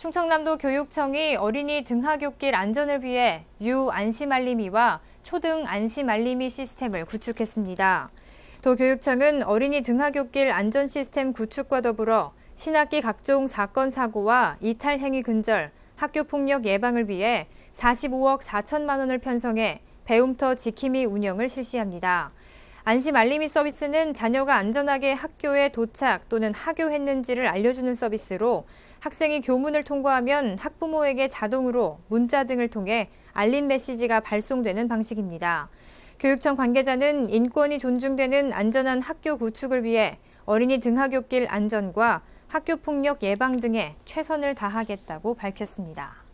충청남도 교육청이 어린이 등하굣길 안전을 위해 유 안심 알림이와 초등 안심 알림이 시스템을 구축했습니다. 도 교육청은 어린이 등하굣길 안전 시스템 구축과 더불어 신학기 각종 사건 사고와 이탈 행위 근절, 학교 폭력 예방을 위해 45억 4천만 원을 편성해 배움터 지킴이 운영을 실시합니다. 안심 알림이 서비스는 자녀가 안전하게 학교에 도착 또는 학교했는지를 알려주는 서비스로 학생이 교문을 통과하면 학부모에게 자동으로 문자 등을 통해 알림 메시지가 발송되는 방식입니다. 교육청 관계자는 인권이 존중되는 안전한 학교 구축을 위해 어린이 등하굣길 안전과 학교폭력 예방 등에 최선을 다하겠다고 밝혔습니다.